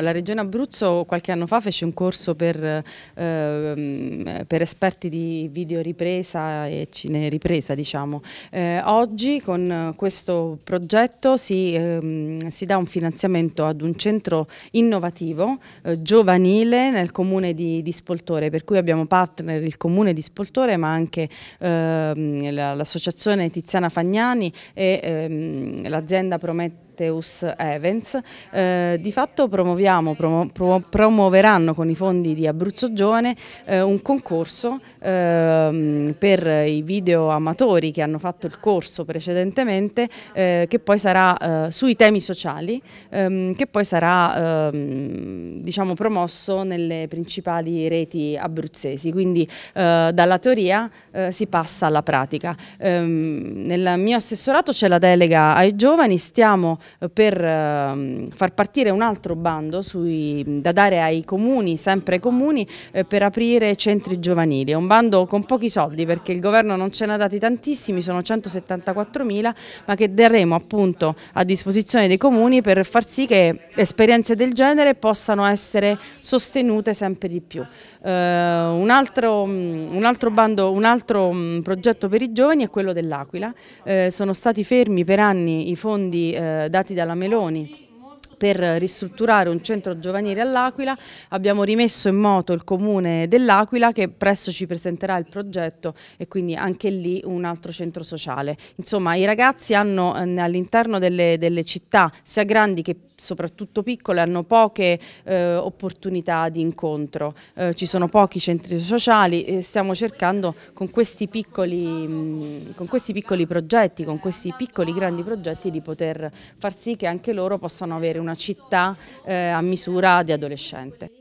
La Regione Abruzzo qualche anno fa fece un corso per, eh, per esperti di videoripresa e cineripresa. Diciamo. Eh, oggi con questo progetto si, ehm, si, dà un finanziamento ad un centro innovativo eh, giovanile nel comune di, di, Spoltore, per cui abbiamo partner il comune di Spoltore ma anche ehm, l'associazione Tiziana Fagnani e ehm, l'azienda Prometti Teus Events. Eh, di fatto promuoviamo, promu promuoveranno con i fondi di Abruzzo Giovane eh, un concorso eh, per i video amatori che hanno fatto il corso precedentemente eh, che poi sarà eh, sui temi sociali ehm, che poi sarà ehm, diciamo promosso nelle principali reti abruzzesi quindi eh, dalla teoria si passa alla pratica. Ehm, nel mio assessorato c'è la delega ai giovani, stiamo eh, per ehm, far partire un altro bando sui, da dare ai comuni, sempre ai comuni, eh, per aprire centri giovanili. È un bando con pochi soldi perché il governo non ce ne ha dati tantissimi, sono 174 mila, ma che daremo appunto a disposizione dei comuni per far sì che esperienze del genere possano essere sostenute sempre di più. Uh, un, altro, mm, un, altro bando, un altro mm, progetto per i giovani è quello dell'Aquila, uh, sono stati fermi per anni i fondi uh, dati dalla Meloni per ristrutturare un centro giovanile all'Aquila, abbiamo rimesso in moto il comune dell'Aquila che presto ci presenterà il progetto e quindi anche lì un altro centro sociale. Insomma i ragazzi hanno eh, all'interno delle, delle città, sia grandi che soprattutto piccole, hanno poche eh, opportunità di incontro. Eh, ci sono pochi centri sociali e stiamo cercando con questi, piccoli, mh, con questi piccoli progetti, con questi piccoli grandi progetti di poter far sì che anche loro possano avere una una città eh, a misura di adolescente.